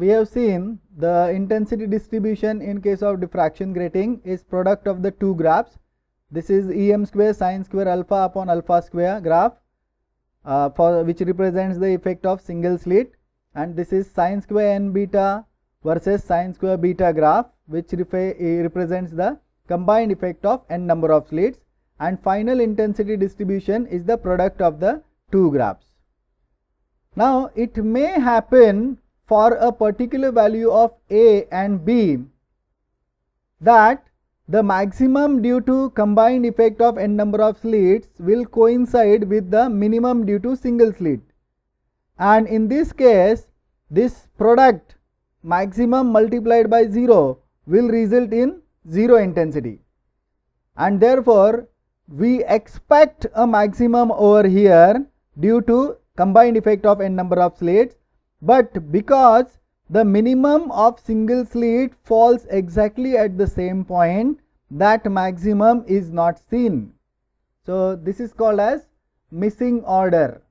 we have seen the intensity distribution in case of diffraction grating is product of the two graphs. This is Em square sine square alpha upon alpha square graph uh, for which represents the effect of single slit and this is sine square n beta versus sine square beta graph which eh, represents the combined effect of n number of slits and final intensity distribution is the product of the two graphs. Now, it may happen for a particular value of a and b that the maximum due to combined effect of n number of slits will coincide with the minimum due to single slit and in this case this product maximum multiplied by 0 will result in 0 intensity and therefore we expect a maximum over here due to combined effect of n number of slits but because the minimum of single slit falls exactly at the same point that maximum is not seen. So, this is called as missing order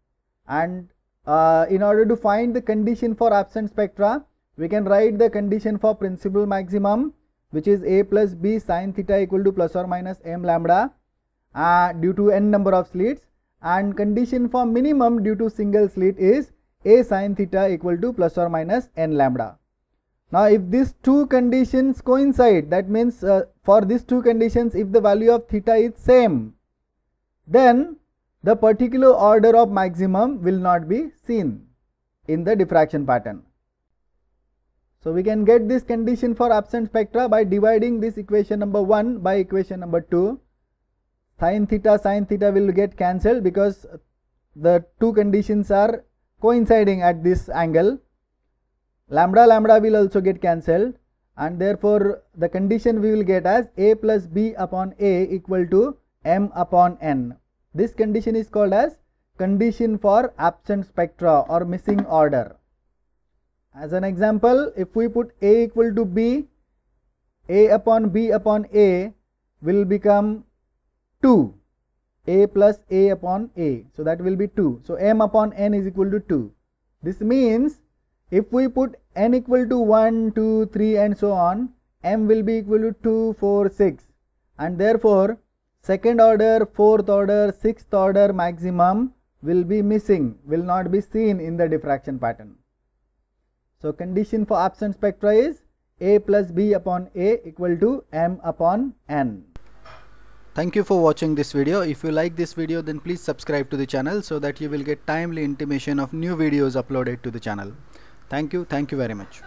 and uh, in order to find the condition for absent spectra we can write the condition for principal maximum which is a plus b sine theta equal to plus or minus m lambda uh, due to n number of slits and condition for minimum due to single slit is a sine theta equal to plus or minus n lambda. Now if these two conditions coincide that means uh, for these two conditions if the value of theta is same then the particular order of maximum will not be seen in the diffraction pattern. So we can get this condition for absent spectra by dividing this equation number 1 by equation number 2. Sin theta sin theta will get cancelled because the two conditions are coinciding at this angle lambda lambda will also get cancelled and therefore the condition we will get as a plus b upon a equal to m upon n. This condition is called as condition for absent spectra or missing order. As an example, if we put a equal to b, a upon b upon a will become 2 a plus a upon a. So that will be 2. So m upon n is equal to 2. This means if we put n equal to 1, 2, 3 and so on, m will be equal to 2, 4, 6. And therefore, second order, fourth order, sixth order maximum will be missing, will not be seen in the diffraction pattern. So condition for absent spectra is a plus b upon a equal to m upon n. Thank you for watching this video. If you like this video then please subscribe to the channel so that you will get timely intimation of new videos uploaded to the channel. Thank you. Thank you very much.